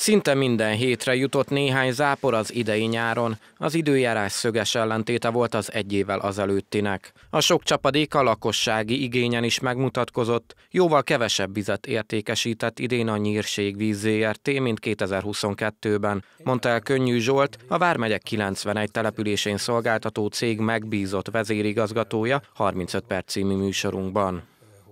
Szinte minden hétre jutott néhány zápor az idei nyáron, az időjárás szöges ellentéte volt az egy évvel azelőttinek. A sok csapadék a lakossági igényen is megmutatkozott, jóval kevesebb vizet értékesített idén a Nyírség vízéért, er mint 2022-ben, mondta el Könnyű Zsolt, a Vármegyek 91 településén szolgáltató cég megbízott vezérigazgatója 35 perc című műsorunkban.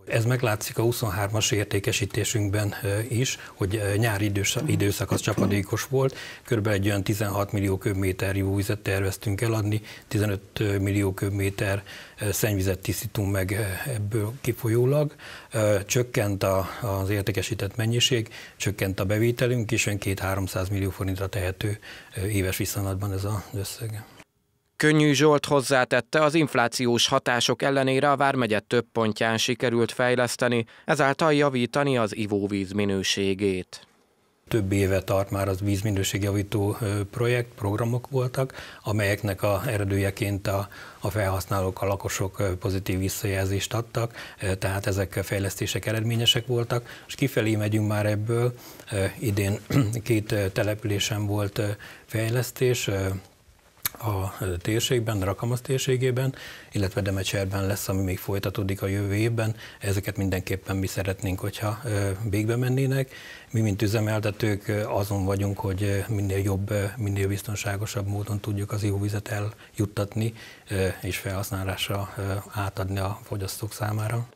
Ez meglátszik a 23-as értékesítésünkben is, hogy nyári idős, időszak az csapadékos volt, kb. egy olyan 16 millió köbméter jó vizet terveztünk eladni, 15 millió köbméter szennyvizet tisztítunk meg ebből kifolyólag. Csökkent a, az értékesített mennyiség, csökkent a bevételünk, és olyan 2-300 millió forintra tehető éves viszonylatban ez az összeg. Könnyű Zsolt hozzátette, az inflációs hatások ellenére a Vármegye több pontján sikerült fejleszteni, ezáltal javítani az ivóvíz minőségét több éve tart már az vízminőségjavító projekt, programok voltak, amelyeknek a eredőjeként a, a felhasználók, a lakosok pozitív visszajelzést adtak, tehát ezek a fejlesztések eredményesek voltak, és kifelé megyünk már ebből. Idén két településen volt fejlesztés, a térségben, Rakamasz térségében, illetve Demecserben lesz, ami még folytatódik a jövő évben. Ezeket mindenképpen mi szeretnénk, hogyha végbe mennének. Mi, mint üzemeltetők azon vagyunk, hogy minél jobb, minél biztonságosabb módon tudjuk az ivóvizet eljuttatni és felhasználásra átadni a fogyasztók számára.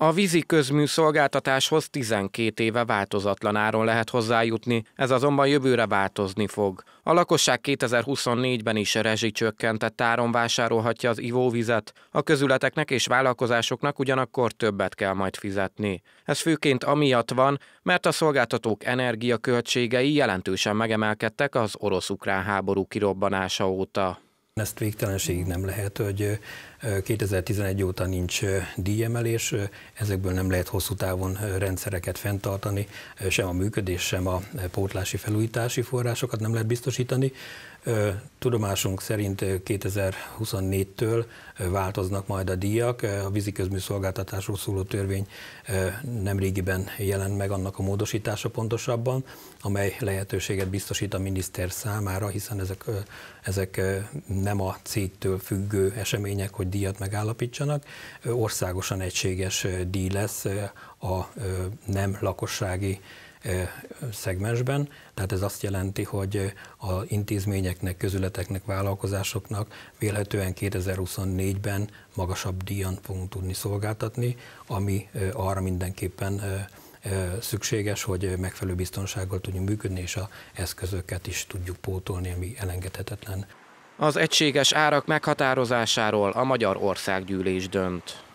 A vízi közmű szolgáltatáshoz 12 éve változatlan áron lehet hozzájutni, ez azonban jövőre változni fog. A lakosság 2024-ben is rezsicsökkentett áron vásárolhatja az ivóvizet, a közületeknek és vállalkozásoknak ugyanakkor többet kell majd fizetni. Ez főként amiatt van, mert a szolgáltatók energiaköltségei jelentősen megemelkedtek az orosz-ukrán háború kirobbanása óta. Ezt végtelenségig nem lehet, hogy 2011 óta nincs díjemelés, ezekből nem lehet hosszú távon rendszereket fenntartani, sem a működés, sem a pótlási felújítási forrásokat nem lehet biztosítani. Tudomásunk szerint 2024-től változnak majd a díjak. A vízi közműszolgáltatásról szóló törvény nemrégiben jelent meg annak a módosítása pontosabban, amely lehetőséget biztosít a miniszter számára, hiszen ezek, ezek nem a cégtől függő események, hogy hogy díjat megállapítsanak, országosan egységes díj lesz a nem lakossági szegmensben, tehát ez azt jelenti, hogy az intézményeknek, közületeknek, vállalkozásoknak vélhetően 2024-ben magasabb díjan fogunk tudni szolgáltatni, ami arra mindenképpen szükséges, hogy megfelelő biztonsággal tudjunk működni, és a eszközöket is tudjuk pótolni, ami elengedhetetlen. Az egységes árak meghatározásáról a Magyar Országgyűlés dönt.